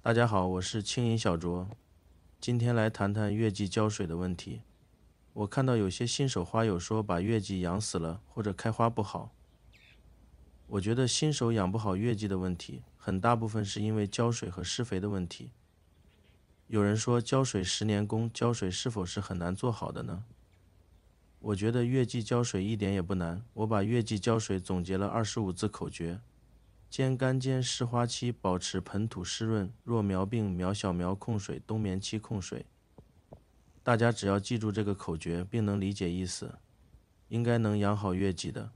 大家好，我是轻饮小卓，今天来谈谈月季浇水的问题。我看到有些新手花友说把月季养死了或者开花不好。我觉得新手养不好月季的问题，很大部分是因为浇水和施肥的问题。有人说浇水十年功，浇水是否是很难做好的呢？我觉得月季浇水一点也不难，我把月季浇水总结了二十五字口诀。间干间湿，花期保持盆土湿润；弱苗病苗、小苗控水，冬眠期控水。大家只要记住这个口诀，并能理解意思，应该能养好月季的。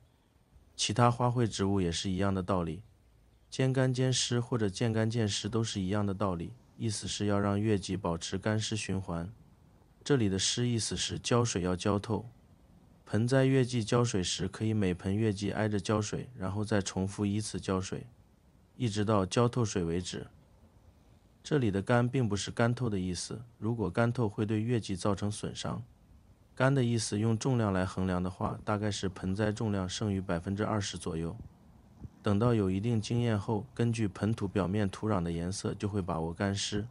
其他花卉植物也是一样的道理，间干间湿或者见干见湿都是一样的道理，意思是要让月季保持干湿循环。这里的湿意思是浇水要浇透。盆栽月季浇水时，可以每盆月季挨着浇水，然后再重复依次浇水，一直到浇透水为止。这里的“干”并不是干透的意思，如果干透会对月季造成损伤。干的意思用重量来衡量的话，大概是盆栽重量剩余百分之二十左右。等到有一定经验后，根据盆土表面土壤的颜色，就会把握干湿。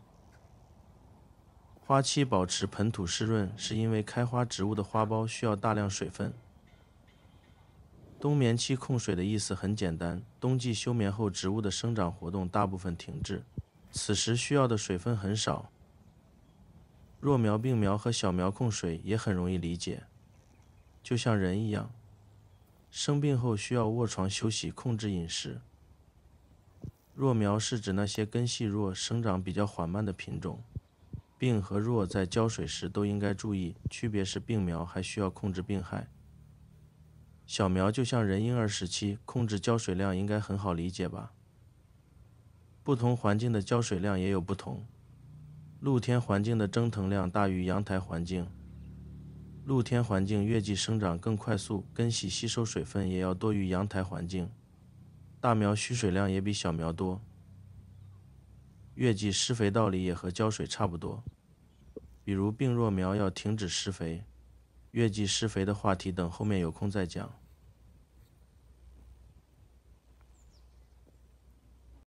花期保持盆土湿润，是因为开花植物的花苞需要大量水分。冬眠期控水的意思很简单：冬季休眠后，植物的生长活动大部分停滞，此时需要的水分很少。弱苗、病苗和小苗控水也很容易理解，就像人一样，生病后需要卧床休息，控制饮食。弱苗是指那些根系弱、生长比较缓慢的品种。病和弱在浇水时都应该注意，区别是病苗还需要控制病害。小苗就像人婴儿时期，控制浇水量应该很好理解吧？不同环境的浇水量也有不同，露天环境的蒸腾量大于阳台环境。露天环境月季生长更快速，根系吸收水分也要多于阳台环境，大苗需水量也比小苗多。月季施肥道理也和浇水差不多，比如病弱苗要停止施肥。月季施肥的话题等后面有空再讲。